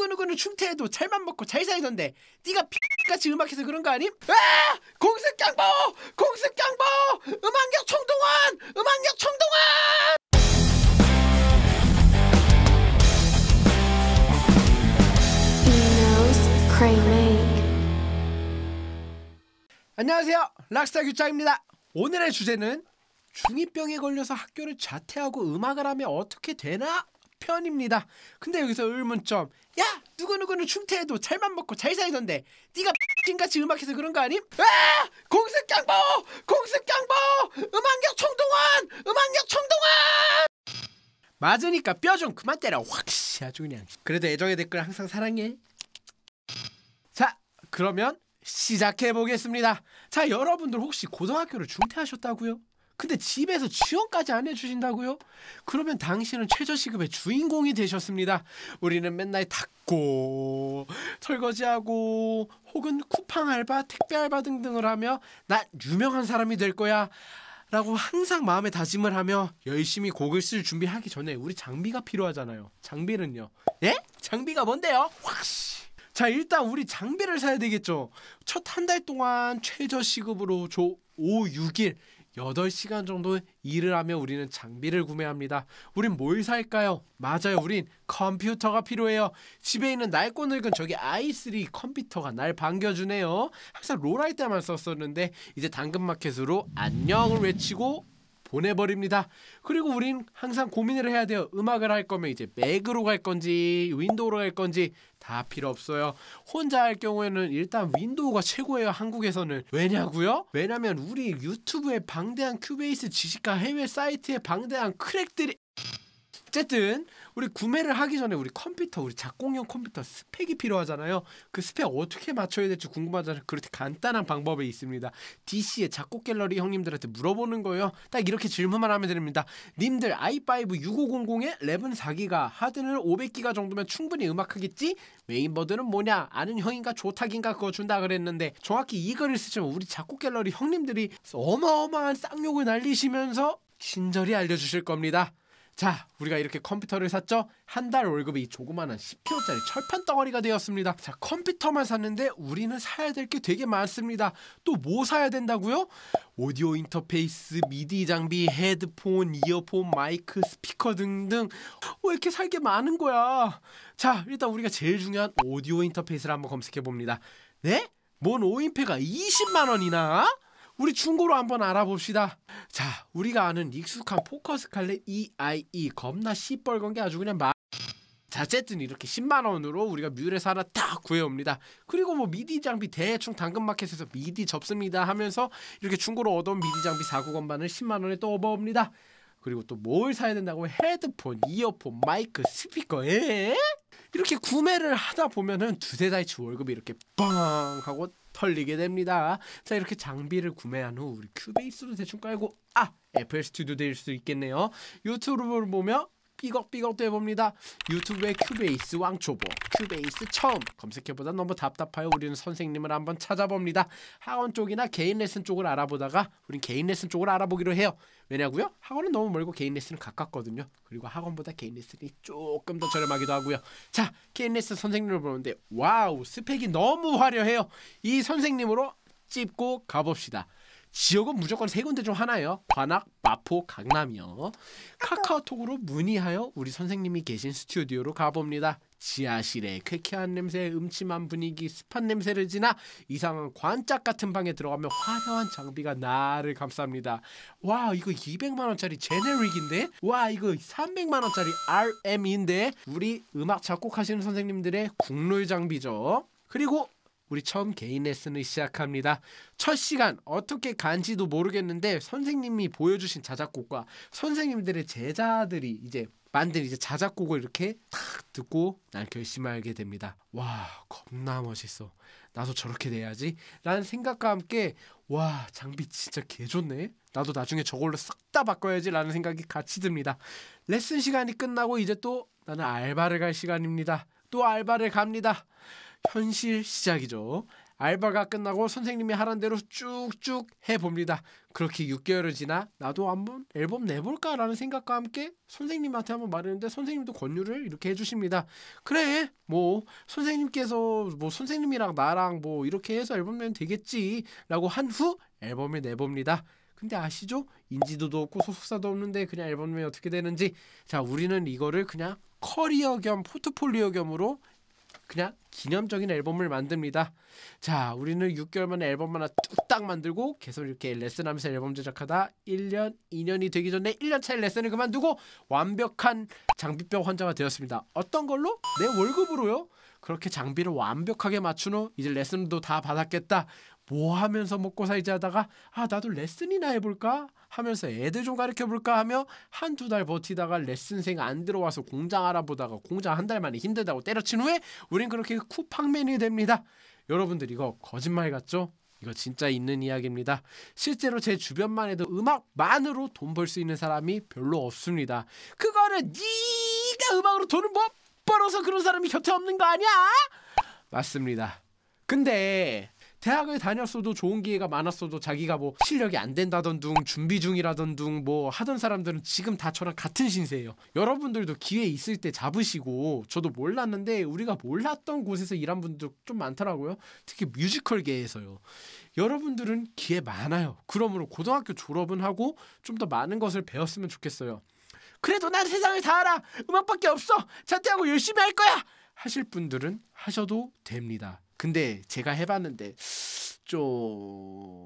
누구누구는 충태해도 잘만 먹고 잘 살던데 네가 피같이 음악해서 그런 거 아님? 아! 공습 경보! 공습 경보! 음악력 총동원! 음악력 총동원! 안녕하세요 락스타 규창입니다 오늘의 주제는 중2병에 걸려서 학교를 자퇴하고 음악을 하면 어떻게 되나? 편입니다. 근데 여기서 의문점. 야 누구 누구는 충태해도 잘만 먹고 잘 살던데 네가 빈같이 음악해서 그런 거 아님? 아! 공습 경보! 공습 경보! 음악력 총동원! 음악력 총동원! 맞으니까 뼈 좀 그만 때려 확씨 아주 그냥 그래도 애정의 댓글 항상 사랑해 자 그러면 시작해 보겠습니다 자 여러분들 혹시 고등학교를 중퇴하셨다고요? 근데 집에서 취업까지안 해주신다고요? 그러면 당신은 최저시급의 주인공이 되셨습니다. 우리는 맨날 닦고 설거지하고 혹은 쿠팡 알바, 택배 알바 등등을 하며 나 유명한 사람이 될 거야. 라고 항상 마음에 다짐을 하며 열심히 곡을 쓸 준비하기 전에 우리 장비가 필요하잖아요. 장비는요. 예? 장비가 뭔데요? 확씨. 자, 일단 우리 장비를 사야 되겠죠. 첫 한 달 동안 최저 시급으로 조 5, 6일 8 시간 정도 일을 하며 우리는 장비를 구매합니다. 우린 뭘 살까요? 맞아요. 우린 컴퓨터가 필요해요. 집에 있는 낡고 늙은 저기 i3 컴퓨터가 날 반겨주네요. 항상 롤할 때만 썼었는데 이제 당근마켓으로 안녕을 외치고 보내버립니다. 그리고 우린 항상 고민을 해야 돼요. 음악을 할 거면 이제 맥으로 갈 건지 윈도우로 갈 건지 다 필요 없어요. 혼자 할 경우에는 일단 윈도우가 최고예요. 한국에서는 왜냐고요? 왜냐면 우리 유튜브에 방대한 큐베이스 지식과 해외 사이트에 방대한 크랙들이 어쨌든 우리 구매를 하기 전에 우리 컴퓨터 우리 작공용 컴퓨터 스펙이 필요하잖아요. 그 스펙 어떻게 맞춰야 될지 궁금하잖아요. 그렇게 간단한 방법이 있습니다. DC의 작곡 갤러리 형님들한테 물어보는 거예요. 딱 이렇게 질문만 하면 됩니다. 님들 i5 6500에 램은 4기가 하드는 500기가 정도면 충분히 음악하겠지? 메인버드는 뭐냐? 아는 형인가 조탁인가 그거 준다 그랬는데 정확히 이 글을 쓰시면 우리 작곡 갤러리 형님들이 어마어마한 쌍욕을 날리시면서 친절히 알려주실 겁니다. 자, 우리가 이렇게 컴퓨터를 샀죠? 한 달 월급이 조그마한 10kg짜리 철판 덩어리가 되었습니다. 자, 컴퓨터만 샀는데 우리는 사야 될 게 되게 많습니다. 또 뭐 사야 된다고요? 오디오 인터페이스, 미디 장비, 헤드폰, 이어폰, 마이크, 스피커 등등. 왜 어, 이렇게 살 게 많은 거야? 자, 일단 우리가 제일 중요한 오디오 인터페이스를 한번 검색해 봅니다. 네? 뭔5인패가 20만 원이나? 우리 중고로 한번 알아봅시다. 자, 우리가 아는 익숙한 포커스 칼레 EIE e. 겁나 시뻘건 게 아주 그냥 마... 자, 어쨌든 이렇게 10만원으로 우리가 뮬에서 하나 딱 구해옵니다. 그리고 뭐 미디 장비 대충 당근마켓에서 미디 접습니다 하면서 이렇게 중고로 얻어온 미디 장비 4구 건반을 10만원에 또 업어옵니다. 그리고 또 뭘 사야 된다고 헤드폰, 이어폰, 마이크, 스피커 에? 이렇게 구매를 하다 보면은 두세 달치 월급이 이렇게 뻥 하고 털리게 됩니다. 자 이렇게 장비를 구매한 후 우리 큐베이스로 대충 깔고 아 FL 스튜디오 될수 있겠네요. 유튜브를 보며 삐걱삐걱 돼봅니다. 유튜브에 큐베이스 왕초보, 큐베이스 처음 검색해보다 너무 답답하여 우리는 선생님을 한번 찾아봅니다. 학원 쪽이나 개인 레슨 쪽을 알아보다가 우린 개인 레슨 쪽을 알아보기로 해요. 왜냐고요? 학원은 너무 멀고 개인 레슨은 가깝거든요. 그리고 학원보다 개인 레슨이 조금 더 저렴하기도 하고요. 자, 개인 레슨 선생님을 보는데 와우 스펙이 너무 화려해요. 이 선생님으로 찝고 가봅시다. 지역은 무조건 세 군데 중 하나예요. 관악, 마포, 강남이요. 카카오톡으로 문의하여 우리 선생님이 계신 스튜디오로 가봅니다. 지하실에 쾌쾌한 냄새, 음침한 분위기, 습한 냄새를 지나 이상한 관짝 같은 방에 들어가면 화려한 장비가 나를 감쌉니다. 와 이거 200만원짜리 제네릭인데? 와 이거 300만원짜리 RM인데? 우리 음악 작곡하시는 선생님들의 국룰 장비죠. 그리고 우리 처음 개인 레슨을 시작합니다. 첫 시간 어떻게 간지도 모르겠는데 선생님이 보여주신 자작곡과 선생님들의 제자들이 이제 만든 이제 자작곡을 이렇게 탁 듣고 난 결심하게 됩니다. 와 겁나 멋있어. 나도 저렇게 돼야지. 라는 생각과 함께 와 장비 진짜 개좋네. 나도 나중에 저걸로 싹 다 바꿔야지 라는 생각이 같이 듭니다. 레슨 시간이 끝나고 이제 또 나는 알바를 갈 시간입니다. 또 알바를 갑니다. 현실 시작이죠. 알바가 끝나고 선생님이 하란 대로 쭉쭉 해봅니다. 그렇게 6개월을 지나 나도 한번 앨범 내볼까라는 생각과 함께 선생님한테 한번 말했는데 선생님도 권유를 이렇게 해주십니다. 그래 뭐 선생님께서 뭐 선생님이랑 나랑 뭐 이렇게 해서 앨범 내면 되겠지라고 한 후 앨범을 내봅니다. 근데 아시죠? 인지도도 없고 소속사도 없는데 그냥 앨범 내면 어떻게 되는지 자 우리는 이거를 그냥 커리어 겸 포트폴리오 겸으로 그냥 기념적인 앨범을 만듭니다. 자, 우리는 6개월 만에 앨범 하나 뚝딱 만들고 계속 이렇게 레슨하면서 앨범 제작하다 1년, 2년이 되기 전에 1년 차에 레슨을 그만두고 완벽한 장비병 환자가 되었습니다. 어떤 걸로? 내 월급으로요. 그렇게 장비를 완벽하게 맞춘 후 이제 레슨도 다 받았겠다. 뭐 하면서 먹고 살자 하다가 아 나도 레슨이나 해볼까 하면서 애들 좀 가르쳐 볼까 하며 한두 달 버티다가 레슨생 안 들어와서 공장 알아보다가 공장 한 달 만에 힘들다고 때려친 후에 우린 그렇게 쿠팡맨이 됩니다. 여러분들 이거 거짓말 같죠? 이거 진짜 있는 이야기입니다. 실제로 제 주변만 해도 음악만으로 돈 벌 수 있는 사람이 별로 없습니다. 그거는 네가 음악으로 돈을 못 벌어서 그런 사람이 곁에 없는 거 아니야? 맞습니다. 근데 대학을 다녔어도 좋은 기회가 많았어도 자기가 뭐 실력이 안 된다던 둥 준비 중이라던 둥 뭐 하던 사람들은 지금 다 저랑 같은 신세예요. 여러분들도 기회 있을 때 잡으시고 저도 몰랐는데 우리가 몰랐던 곳에서 일한 분들 좀 많더라고요. 특히 뮤지컬계에서요. 여러분들은 기회 많아요. 그러므로 고등학교 졸업은 하고 좀 더 많은 것을 배웠으면 좋겠어요. 그래도 난 세상을 다 알아. 음악밖에 없어. 자퇴하고 열심히 할 거야. 하실 분들은 하셔도 됩니다. 근데 제가 해봤는데 좀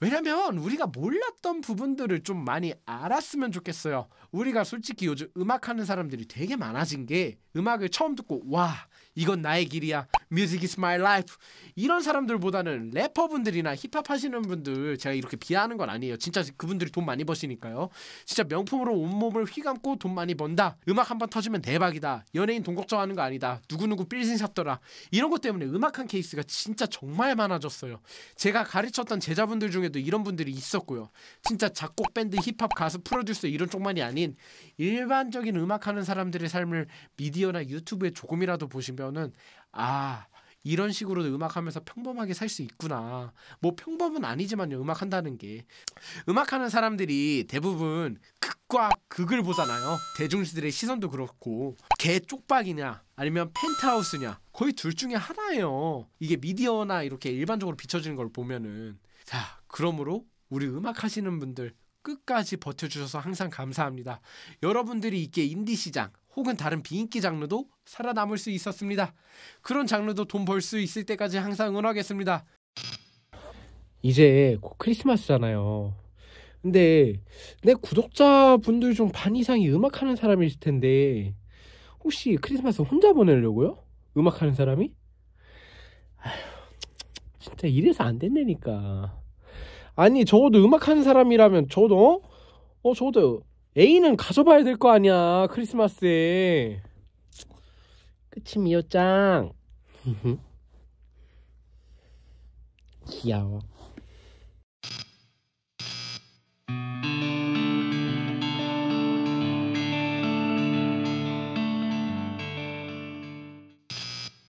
왜냐면 우리가 몰랐던 부분들을 좀 많이 알았으면 좋겠어요. 우리가 솔직히 요즘 음악하는 사람들이 되게 많아진 게 음악을 처음 듣고 와 이건 나의 길이야 music is my life 이런 사람들보다는 래퍼분들이나 힙합 하시는 분들 제가 이렇게 비하하는 건 아니에요. 진짜 그분들이 돈 많이 버시니까요. 진짜 명품으로 온몸을 휘감고 돈 많이 번다. 음악 한번 터지면 대박이다. 연예인 돈 걱정하는 거 아니다. 누구누구 빌딩 샀더라. 이런 것 때문에 음악한 케이스가 진짜 정말 많아졌어요. 제가 가르쳤던 제자분들 중에도 이런 분들이 있었고요. 진짜 작곡, 밴드, 힙합, 가수, 프로듀서 이런 쪽만이 아닌 일반적인 음악하는 사람들의 삶을 미디어나 유튜브에 조금이라도 보시면은 아 이런 식으로 음악하면서 평범하게 살 수 있구나. 뭐 평범은 아니지만요. 음악 한다는 게 음악하는 사람들이 대부분 극과 극을 보잖아요. 대중들의 시선도 그렇고 개 쪽박이냐 아니면 펜트하우스냐 거의 둘 중에 하나예요. 이게 미디어나 이렇게 일반적으로 비춰지는 걸 보면은 자 그러므로 우리 음악 하시는 분들 끝까지 버텨주셔서 항상 감사합니다. 여러분들이 있게 인디 시장 혹은 다른 비인기 장르도 살아남을 수 있었습니다. 그런 장르도 돈 벌 수 있을 때까지 항상 응원하겠습니다. 이제 곧 크리스마스잖아요. 근데 내 구독자분들 중 반 이상이 음악하는 사람일 텐데 혹시 크리스마스 혼자 보내려고요? 음악하는 사람이? 아휴, 진짜 이래서 안 된다니까. 아니 저도 음악하는 사람이라면 저도 어? 어적도 A는 가져봐야 될 거 아니야 크리스마스에 끝이 미호짱 귀여워